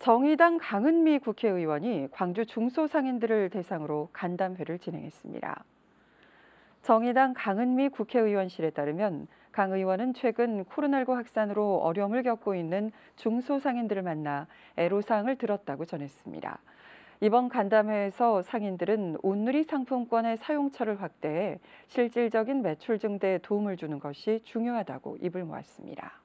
정의당 강은미 국회의원이 광주 중소상인들을 대상으로 간담회를 진행했습니다. 정의당 강은미 국회의원실에 따르면 강 의원은 최근 코로나19 확산으로 어려움을 겪고 있는 중소상인들을 만나 애로사항을 들었다고 전했습니다. 이번 간담회에서 상인들은 온누리 상품권의 사용처를 확대해 실질적인 매출 증대에 도움을 주는 것이 중요하다고 입을 모았습니다.